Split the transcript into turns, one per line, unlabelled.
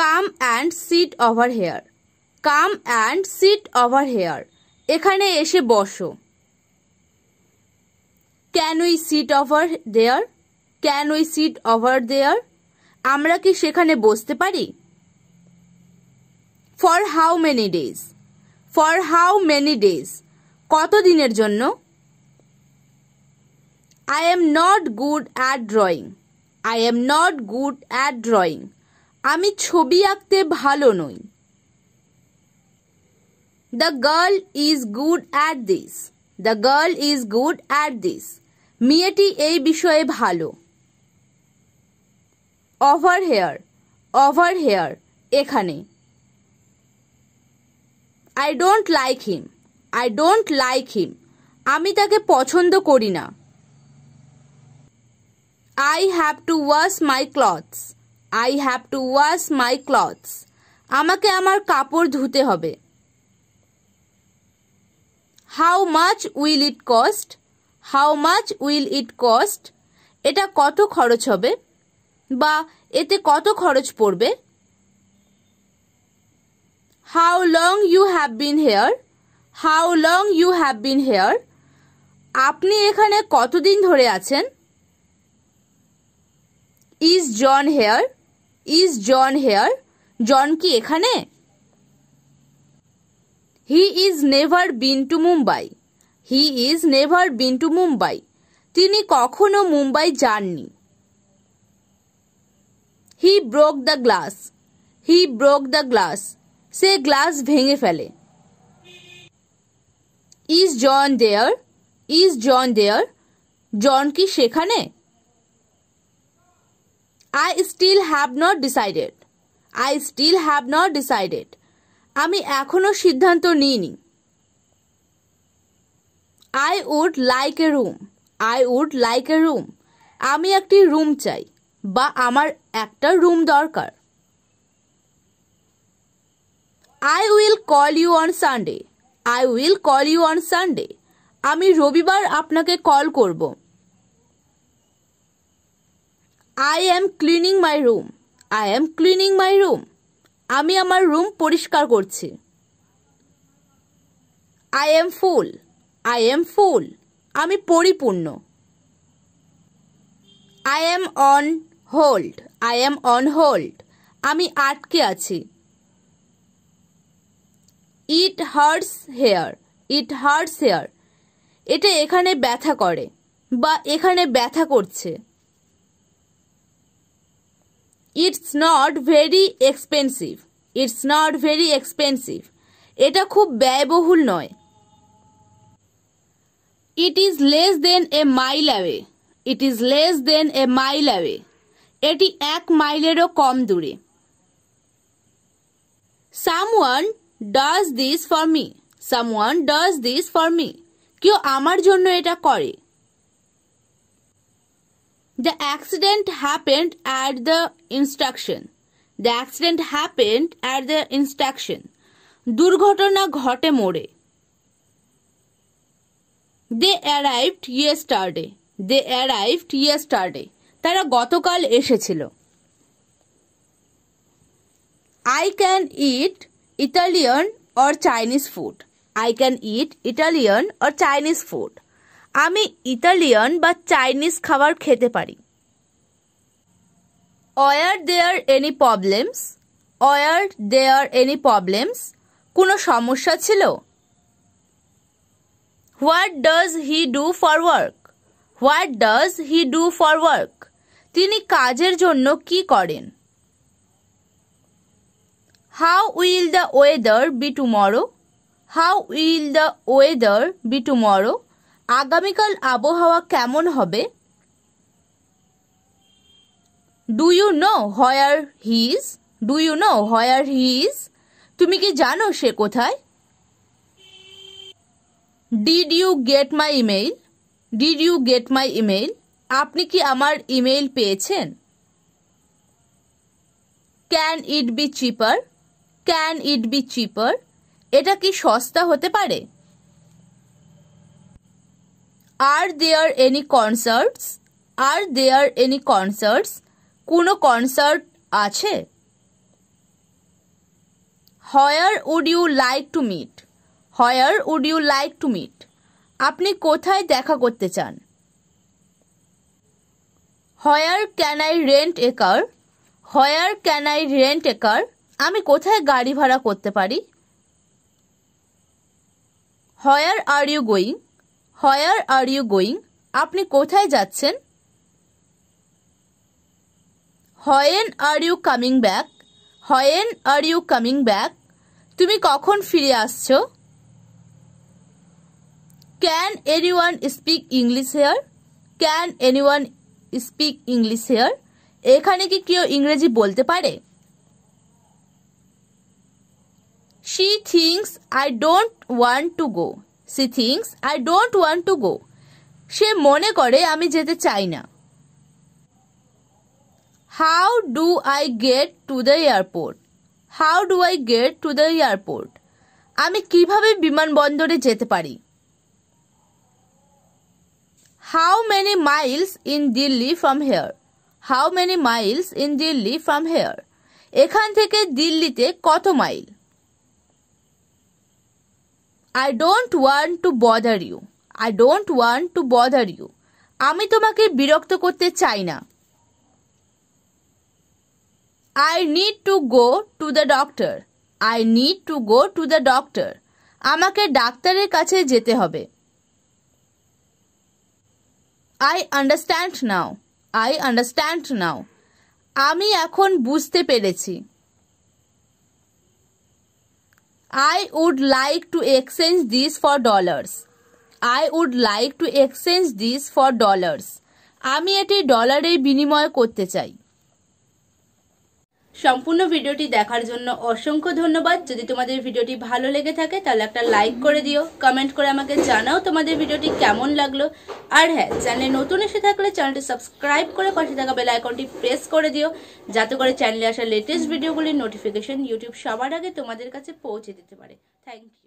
Come and sit over here come and sit over here এখানে এসে বসো can we sit over there can we sit over there আমরা কি সেখানে বসতে পারি for how many days for how many days কত দিনের জন্য I am not good at drawing I am not good at drawing আমি ছবি আঁকতে ভালো নই the girl is good at this the girl is good at this মেয়েটি এই বিষয়ে ভালো ওভার হেয়ার ওভার হেয়ার এখানে I don't like him I don't like him আমি তাকে পছন্দ করি না I have to wash my clothes I have to wash my clothes আমাকে আমার কাপড় ধুতে হবে how much will it cost how much will it cost এটা কত খরচ হবে বা এতে কত খরচ পড়বে how long you have been here how long you have been here আপনি এখানে কতদিন ধরে আছেন is John here is John here John কি এখানে he is never been to Mumbai he is never been to Mumbai তিনি কখনো মুম্বাই যাননি he broke the glass he broke the glass সে গ্লাস ভেঙে ফেলে is John there is John there John কি সেখানে I still have not decided I still have not decided আমি এখনও সিদ্ধান্ত নিইনি I would like a room I would like a room আমি একটি রুম চাই বা আমার একটা রুম দরকার I will call you on Sunday I will call you on Sunday আমি রবিবার আপনাকে কল করবো I am cleaning my room I am cleaning my room আমি আমার রুম পরিষ্কার করছি I am full I am full আমি পরিপূর্ণ I am on hold I am on hold আমি আটকে আছি it hurts here it hurts here এটা এখানে ব্যথা করে বা এখানে ব্যথা করছে it's not very expensive it's not very expensive এটা খুব ব্যয়বহুল নয় it is less than a mile away it is less than a mile away এটি এক মাইলেরও কম দূরে someone does this for me someone does this for me কেউ আমার জন্য এটা করে The accident happened at the instruction. The accident happened at the instruction. দুর্ঘটনা ঘটে মোড়ে they arrived yesterday they arrived yesterday তারা গতকাল এসেছিল I can eat Italian or Chinese food I can eat Italian or Chinese food আমি Italian বা Chinese খাবার খেতে পারি were there any problems were there any problems কোনো সমস্যা ছিল what does he do for work what does he do for work তিনি কাজের জন্য কি করেন how will the weather be tomorrow how will the weather be tomorrow আগামীকাল আবহাওয়া কেমন হবে do you know where he is do you know where he is তুমি কি জানো সে কোথায় did you get my email did you get my email আপনি কি আমার ইমেইল পেয়েছেন can it be cheaper can it be cheaper এটা কি সস্তা হতে পারে are there any concerts are there any concerts কোনো কনসার্ট আছে where would you like to meet হয়ার would you like to meet আপনি কোথায় দেখা করতে চান where can I rent a car where can I rent a car আমি কোথায় গাড়ি ভাড়া করতে পারি where are you going where are you going আপনি কোথায় যাচ্ছেন when are you coming back when are you coming back তুমি কখন ফিরে আসছ can anyone speak English here can anyone speak English here এখানে কি কেউ ইংরেজি বলতে পারে she thinks I don't want to go she thinks I don't want to go সে মনে করে আমি যেতে চাই না how do I get to the airport how do I get to the airport আমি কিভাবে বিমানবন্দরে যেতে পারি how many miles in Delhi from here how many miles in Delhi from here এখান থেকে দিল্লিতে কত mile I don't want to bother you I don't want to bother you আমি তোমাকে বিরক্ত করতে চাই না I need to go to the doctor I need to go to the doctor আমাকে ডাক্তারের কাছে যেতে হবে I understand now I understand now আমি এখন বুঝতে পেরেছি I would like to exchange this for dollars. I would like to exchange this for dollars. আমি এটি ডলারে বিনিময় করতে চাই সম্পূর্ণ ভিডিওটি দেখার জন্য অসংখ্য ধন্যবাদ যদি তোমাদের ভিডিওটি ভালো লেগে থাকে তাহলে একটা লাইক করে দিও কমেন্ট করে আমাকে জানাও তোমাদের ভিডিওটি কেমন লাগলো আর হ্যাঁ চ্যানেলে নতুন এসে থাকলে চ্যানেলটি সাবস্ক্রাইব করে পাশে থাকা বেল আইকনটি প্রেস করে দিও যাতে করে চ্যানেলে আসা লেটেস্ট ভিডিওগুলির নোটিফিকেশন ইউটিউব সবার আগে তোমাদের কাছে পৌঁছে দিতে পারে থ্যাংক ইউ